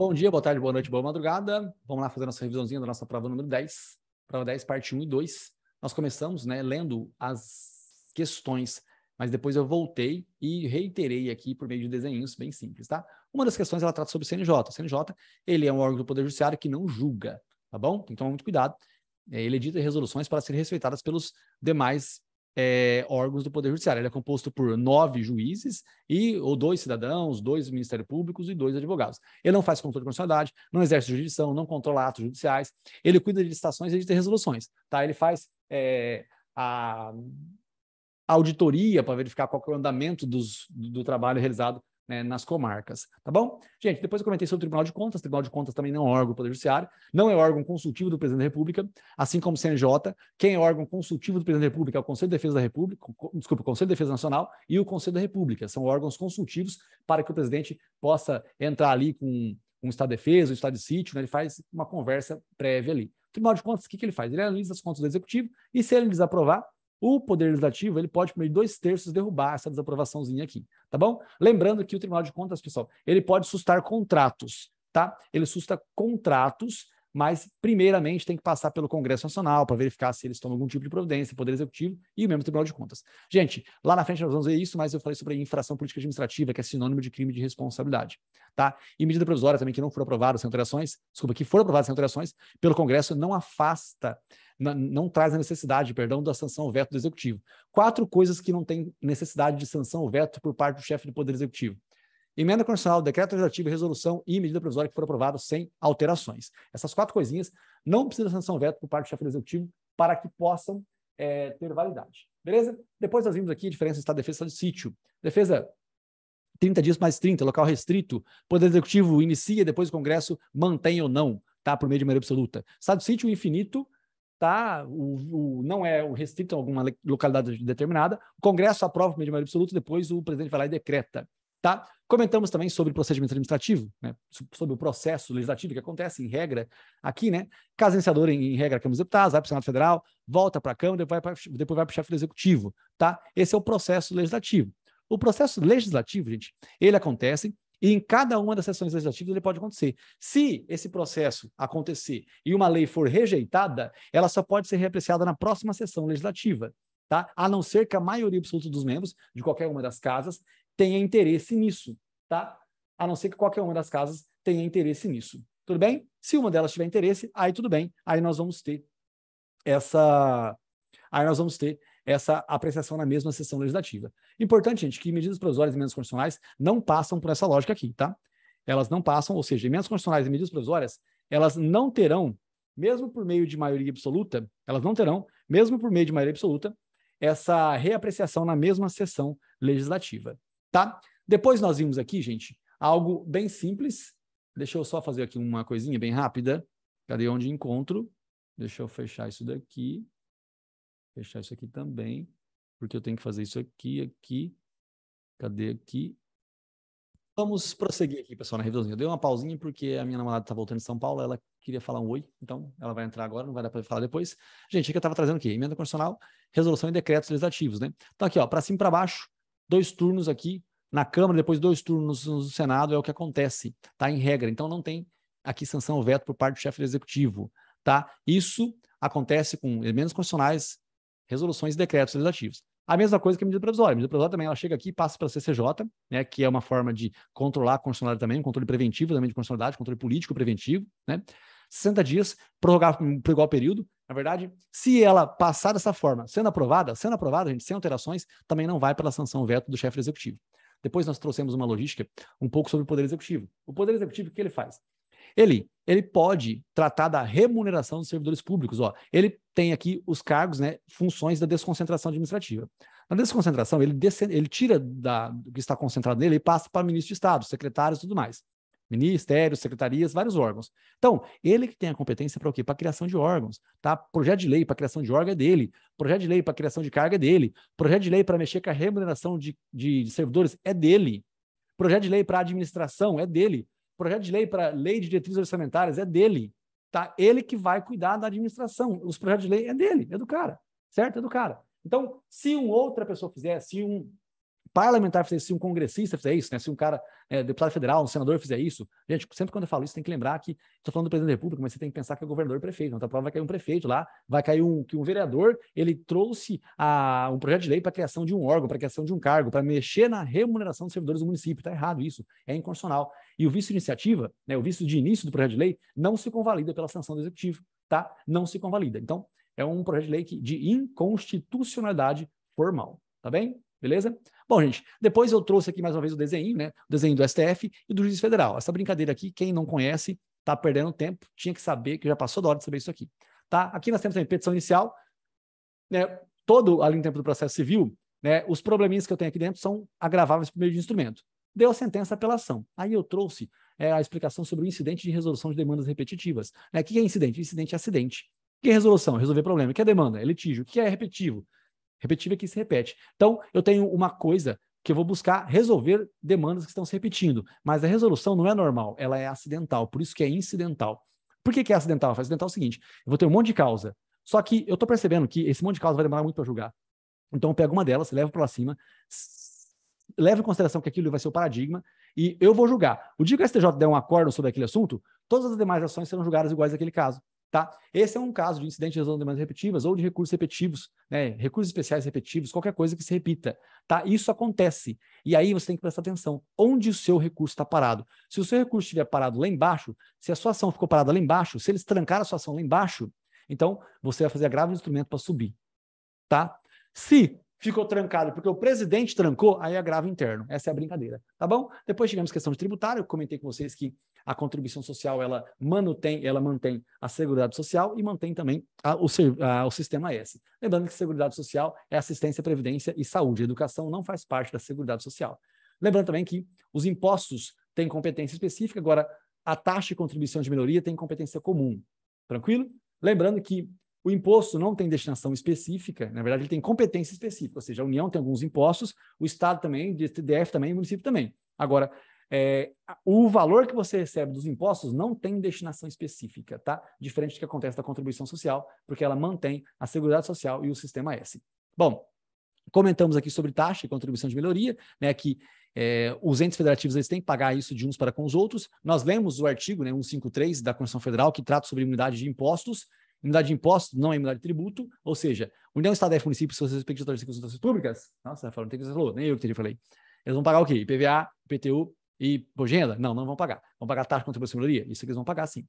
Bom dia, boa tarde, boa noite, boa madrugada. Vamos lá fazer nossa revisãozinha da nossa prova número 10. Prova 10, parte 1 e 2. Nós começamos, né, lendo as questões, mas depois eu voltei e reiterei aqui por meio de desenhos bem simples, tá? Uma das questões ela trata sobre o CNJ. O CNJ, ele é um órgão do Poder Judiciário que não julga, tá bom? Tem então, que tomar muito cuidado. É, ele edita resoluções para serem respeitadas pelos demais é, órgãos do Poder Judiciário. Ele é composto por nove juízes e ou dois cidadãos, dois Ministérios Públicos e dois advogados. Ele não faz controle de constitucionalidade, não exerce jurisdição, não controla atos judiciais, ele cuida de licitações e de resoluções. Tá? Ele faz é, a auditoria para verificar qual é o andamento dos, do trabalho realizado né, nas comarcas, tá bom? Gente, depois eu comentei sobre o Tribunal de Contas, o Tribunal de Contas também não é órgão do Poder Judiciário, não é órgão consultivo do Presidente da República, assim como o CNJ, quem é órgão consultivo do Presidente da República é o Conselho de Defesa da República, desculpa, o Conselho de Defesa Nacional e o Conselho da República, são órgãos consultivos para que o Presidente possa entrar ali com um estado de defesa, um estado de sítio, né, ele faz uma conversa prévia ali. O Tribunal de Contas, o que, que ele faz? Ele analisa as contas do Executivo e se ele desaprovar, o Poder Legislativo ele pode, por meio de dois terços, derrubar essa desaprovaçãozinha aqui, tá bom? Lembrando que o Tribunal de Contas, pessoal, ele pode sustar contratos, tá? Ele susta contratos, mas primeiramente tem que passar pelo Congresso Nacional para verificar se eles tomam algum tipo de providência, Poder Executivo e o mesmo Tribunal de Contas. Gente, lá na frente nós vamos ver isso, mas eu falei sobre infração política administrativa, que é sinônimo de crime de responsabilidade. Tá? E medida provisória também que não for aprovada sem alterações, desculpa, que for aprovada sem alterações pelo Congresso não afasta, não, não traz a necessidade, perdão, da sanção veto do Executivo. Quatro coisas que não têm necessidade de sanção veto por parte do chefe do Poder Executivo. Emenda constitucional, decreto legislativo, resolução e medida provisória que foram aprovados sem alterações. Essas quatro coisinhas não precisam de sanção veto por parte do chefe do Executivo para que possam é, ter validade. Beleza? Depois nós vimos aqui a diferença do estado de defesa e estado de sítio. Defesa 30 dias mais 30, local restrito. Poder Executivo inicia, depois o Congresso mantém ou não, tá? Por meio de maioria absoluta. Estado sítio infinito, tá? O, o, não é o restrito em alguma localidade determinada. O Congresso aprova por meio de maioria absoluta, depois o presidente vai lá e decreta. Tá? Comentamos também sobre procedimento administrativo, né? sobre o processo legislativo que acontece, em regra, aqui, né? Caso em, em regra, a Câmara dos Deputados, vai para o Senado Federal, volta para a Câmara, depois vai para o chefe do Executivo. Tá? Esse é o processo legislativo. O processo legislativo, gente, ele acontece e em cada uma das sessões legislativas ele pode acontecer. Se esse processo acontecer e uma lei for rejeitada, ela só pode ser reapreciada na próxima sessão legislativa, tá? A não ser que a maioria absoluta dos membros de qualquer uma das casas tenha interesse nisso, tá? A não ser que qualquer uma das casas tenha interesse nisso. Tudo bem? Se uma delas tiver interesse, aí tudo bem. Aí nós vamos ter essa aí nós vamos ter essa apreciação na mesma sessão legislativa. Importante, gente, que medidas provisórias e emendas constitucionais não passam por essa lógica aqui, tá? Elas não passam, ou seja, emendas constitucionais e medidas provisórias, elas não terão, mesmo por meio de maioria absoluta, elas não terão, mesmo por meio de maioria absoluta, essa reapreciação na mesma sessão legislativa, tá? Depois nós vimos aqui, gente, algo bem simples. Deixa eu só fazer aqui uma coisinha bem rápida. Cadê onde encontro? Deixa eu fechar isso daqui fechar isso aqui também, porque eu tenho que fazer isso aqui, aqui, cadê aqui? Vamos prosseguir aqui, pessoal, na revisãozinha. Eu dei uma pausinha porque a minha namorada está voltando de São Paulo, ela queria falar um oi, então ela vai entrar agora, não vai dar para falar depois. Gente, o que eu estava trazendo aqui? Emenda constitucional, resolução e decretos legislativos, né? Então aqui, ó, para cima e para baixo, dois turnos aqui na Câmara, depois dois turnos no Senado, é o que acontece, tá? Em regra, então não tem aqui sanção ou veto por parte do chefe do executivo, tá? Isso acontece com emendas constitucionais, resoluções e decretos legislativos. A mesma coisa que a medida provisória. A medida provisória também ela chega aqui e passa para a CCJ, né, que é uma forma de controlar a constitucionalidade também, um controle preventivo também de constitucionalidade, controle político preventivo. Né? 60 dias, prorrogar por igual período. Na verdade, se ela passar dessa forma, sendo aprovada, sendo aprovada, gente, sem alterações, também não vai pela sanção veto do chefe executivo. Depois nós trouxemos uma logística um pouco sobre o Poder Executivo. O Poder Executivo, o que ele faz? Ele, ele pode tratar da remuneração dos servidores públicos. Ó, ele tem aqui os cargos, né, funções da desconcentração administrativa. Na desconcentração, ele, ele tira da, do que está concentrado nele e passa para ministro de Estado, secretários e tudo mais. Ministérios, secretarias, vários órgãos. Então, ele que tem a competência para o quê? Para a criação de órgãos. Tá? Projeto de lei para a criação de órgão é dele. Projeto de lei para a criação de carga é dele. Projeto de lei para mexer com a remuneração de, de, de servidores é dele. Projeto de lei para administração é dele projeto de lei para lei de diretrizes orçamentárias é dele. Tá? Ele que vai cuidar da administração. Os projetos de lei é dele, é do cara. Certo? É do cara. Então, se uma outra pessoa fizer, se um parlamentar fizer isso, se um congressista fizer isso, né? se um cara, é, deputado federal, um senador fizer isso, gente, sempre quando eu falo isso, tem que lembrar que estou falando do presidente da República, mas você tem que pensar que é o governador e prefeito. Né, então, outra prova vai cair um prefeito lá, vai cair um, que um vereador, ele trouxe a, um projeto de lei para a criação de um órgão, para a criação de um cargo, para mexer na remuneração dos servidores do município. Está errado isso, é inconstitucional. E o vício de iniciativa, né, o vício de início do projeto de lei, não se convalida pela sanção do executivo, tá? Não se convalida. Então, é um projeto de lei que, de inconstitucionalidade formal, tá bem? Beleza? Bom, gente, depois eu trouxe aqui mais uma vez o desenho, né? O desenho do STF e do juiz federal. Essa brincadeira aqui, quem não conhece, tá perdendo tempo, tinha que saber, que já passou da hora de saber isso aqui. Tá? Aqui nós temos também petição inicial, né? Todo ali no tempo do processo civil, né? Os probleminhas que eu tenho aqui dentro são agraváveis por meio de instrumento. Deu a sentença apelação. Aí eu trouxe é, a explicação sobre o incidente de resolução de demandas repetitivas. Né? O que é incidente? Incidente é acidente. O que é resolução? Resolver problema. O que é demanda? É litígio. O que é repetitivo? Repetível que se repete. Então, eu tenho uma coisa que eu vou buscar resolver demandas que estão se repetindo, mas a resolução não é normal, ela é acidental, por isso que é incidental. Por que, que é acidental? É acidental é o seguinte: eu vou ter um monte de causa, só que eu estou percebendo que esse monte de causa vai demorar muito para julgar. Então, eu pego uma delas, levo para cima, levo em consideração que aquilo vai ser o paradigma, e eu vou julgar. O dia que o STJ der um acordo sobre aquele assunto, todas as demais ações serão julgadas iguais àquele caso. Tá? Esse é um caso de incidente de resolução de demandas repetitivas ou de recursos repetitivos, né? recursos especiais repetitivos, qualquer coisa que se repita. Tá? Isso acontece. E aí você tem que prestar atenção onde o seu recurso está parado. Se o seu recurso estiver parado lá embaixo, se a sua ação ficou parada lá embaixo, se eles trancaram a sua ação lá embaixo, então você vai fazer a grave instrumento para subir. Tá? Se ficou trancado porque o presidente trancou, aí agrava é interno. Essa é a brincadeira, tá bom? Depois tivemos questão de tributário, eu comentei com vocês que a contribuição social ela mantém, ela mantém a Seguridade Social e mantém também a, o, a, o sistema S. Lembrando que Seguridade Social é assistência, previdência e saúde. A educação não faz parte da Seguridade Social. Lembrando também que os impostos têm competência específica, agora a taxa de contribuição de melhoria tem competência comum. Tranquilo? Lembrando que o imposto não tem destinação específica, na verdade, ele tem competência específica, ou seja, a União tem alguns impostos, o Estado também, o DF também, o município também. Agora, é, o valor que você recebe dos impostos não tem destinação específica, tá? Diferente do que acontece da contribuição social, porque ela mantém a Seguridade Social e o Sistema S. Bom, comentamos aqui sobre taxa e contribuição de melhoria, né? Que é, os entes federativos eles têm que pagar isso de uns para com os outros. Nós lemos o artigo né, 153 da Constituição Federal, que trata sobre unidade de impostos, Unidade de imposto não é unidade de tributo, ou seja, União, é Estado, DF, municípios, suas respectivas circunstâncias públicas. Nossa, Rafael, não tem que você falou, nem eu que teria falei. Eles vão pagar o quê? IPVA, IPTU e Pogenda? Não, não vão pagar. Vão pagar taxa de contribuição melhoria? Isso que eles vão pagar, sim.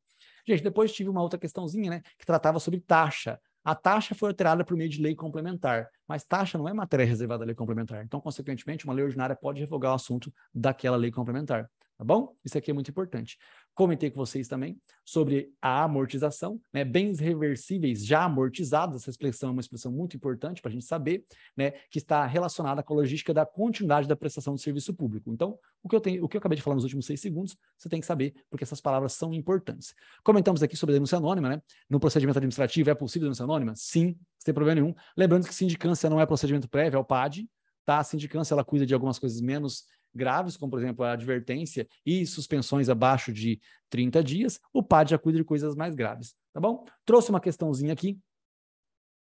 Gente, depois tive uma outra questãozinha, né, que tratava sobre taxa. A taxa foi alterada por meio de lei complementar, mas taxa não é matéria reservada à lei complementar. Então, consequentemente, uma lei ordinária pode revogar o assunto daquela lei complementar tá bom? Isso aqui é muito importante. Comentei com vocês também sobre a amortização, né? Bens reversíveis já amortizados, essa expressão é uma expressão muito importante para a gente saber, né? Que está relacionada com a logística da continuidade da prestação de serviço público. Então, o que eu tenho, o que eu acabei de falar nos últimos seis segundos, você tem que saber, porque essas palavras são importantes. Comentamos aqui sobre a denúncia anônima, né? No procedimento administrativo é possível denúncia anônima? Sim, sem problema nenhum. Lembrando que sindicância não é procedimento prévio, é o PAD, tá? A sindicância ela cuida de algumas coisas menos graves, como por exemplo a advertência e suspensões abaixo de 30 dias, o PAD já cuida de coisas mais graves, tá bom? Trouxe uma questãozinha aqui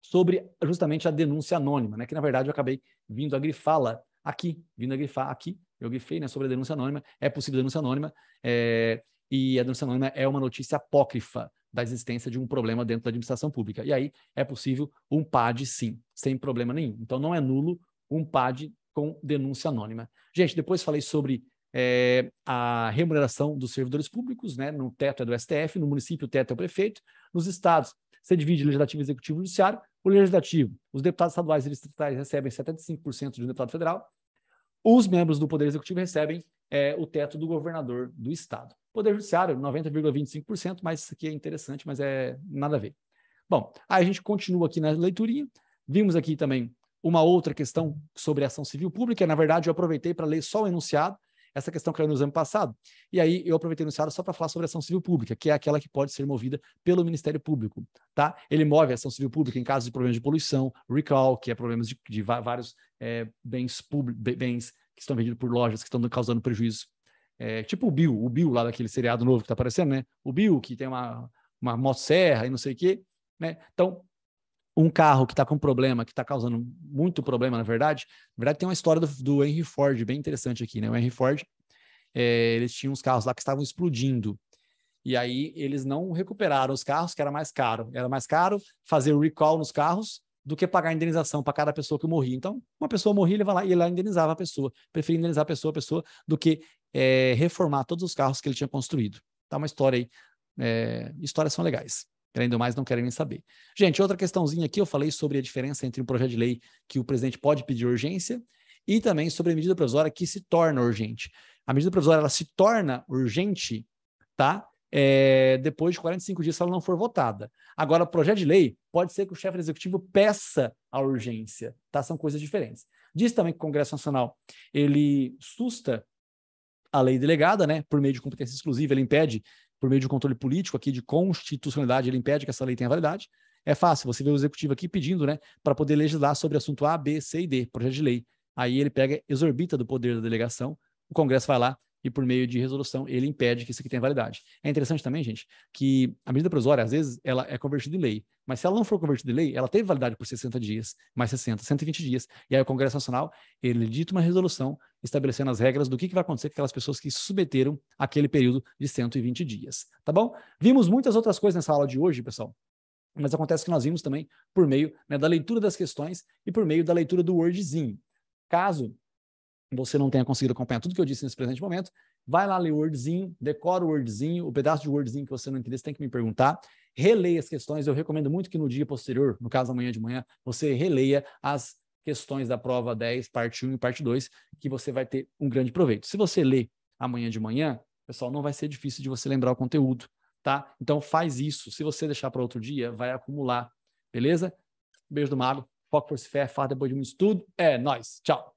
sobre justamente a denúncia anônima, né? Que na verdade eu acabei vindo a grifá-la aqui, vindo a grifar aqui, eu grifei, né? Sobre a denúncia anônima, é possível denúncia anônima, é... e a denúncia anônima é uma notícia apócrifa da existência de um problema dentro da administração pública. E aí é possível um PAD sim, sem problema nenhum. Então não é nulo um PAD com denúncia anônima. Gente, depois falei sobre é, a remuneração dos servidores públicos, né? No teto é do STF, no município o teto é o prefeito, nos estados você divide legislativo, executivo e judiciário. O legislativo, os deputados estaduais e distritais recebem 75% de um deputado federal. Os membros do Poder Executivo recebem é, o teto do governador do estado. Poder Judiciário, 90,25%, mas isso aqui é interessante, mas é nada a ver. Bom, aí a gente continua aqui na leiturinha. Vimos aqui também uma outra questão sobre ação civil pública, na verdade, eu aproveitei para ler só o enunciado, essa questão que caiu no exame passado. E aí eu aproveitei o enunciado só para falar sobre ação civil pública, que é aquela que pode ser movida pelo Ministério Público. Tá? Ele move a ação civil pública em casos de problemas de poluição, recall, que é problemas de, de vários é, bens, bens que estão vendidos por lojas que estão causando prejuízo. É, tipo o Bill, o Bill lá daquele seriado novo que está aparecendo, né? O Bill que tem uma, uma motosserra e não sei o quê. Né? Então, um carro que está com problema, que está causando muito problema, na verdade. Na verdade, tem uma história do, do Henry Ford bem interessante aqui, né? O Henry Ford, é, eles tinham uns carros lá que estavam explodindo. E aí eles não recuperaram os carros, que era mais caro. Era mais caro fazer o recall nos carros do que pagar a indenização para cada pessoa que morria. Então, uma pessoa morria, ele vai lá e lá indenizava a pessoa. Preferia indenizar a pessoa, a pessoa, do que é, reformar todos os carros que ele tinha construído. Tá uma história aí. É, histórias são legais. Além do mais, não querem nem saber. Gente, outra questãozinha aqui, eu falei sobre a diferença entre um projeto de lei que o presidente pode pedir urgência e também sobre a medida provisória que se torna urgente. A medida provisória ela se torna urgente, tá? É, depois de 45 dias, se ela não for votada. Agora, o projeto de lei, pode ser que o chefe executivo peça a urgência, tá? São coisas diferentes. Diz também que o Congresso Nacional, ele susta a lei delegada, né? Por meio de competência exclusiva, ele impede por meio de um controle político aqui de constitucionalidade, ele impede que essa lei tenha validade. É fácil, você vê o executivo aqui pedindo, né, para poder legislar sobre assunto A, B, C e D, projeto de lei. Aí ele pega, exorbita do poder da delegação, o Congresso vai lá e por meio de resolução ele impede que isso aqui tenha validade. É interessante também, gente, que a medida provisória, às vezes, ela é convertida em lei, mas se ela não for convertida em lei, ela teve validade por 60 dias, mais 60, 120 dias, e aí o Congresso Nacional, ele edita uma resolução estabelecendo as regras do que, que vai acontecer com aquelas pessoas que se submeteram àquele período de 120 dias. Tá bom? Vimos muitas outras coisas nessa aula de hoje, pessoal. Mas acontece que nós vimos também por meio né, da leitura das questões e por meio da leitura do Wordzinho. Caso você não tenha conseguido acompanhar tudo que eu disse nesse presente momento, vai lá ler o Wordzinho, decora o Wordzinho, o pedaço de Wordzinho que você não entendeu, você tem que me perguntar. Releia as questões, eu recomendo muito que no dia posterior, no caso amanhã de manhã, você releia as questões da prova 10, parte 1 e parte 2, que você vai ter um grande proveito. Se você ler amanhã de manhã, pessoal, não vai ser difícil de você lembrar o conteúdo, tá? Então faz isso. Se você deixar para outro dia, vai acumular, beleza? Beijo do Mago. Foco, por se fé. Farda, depois de um estudo. É nós. Tchau.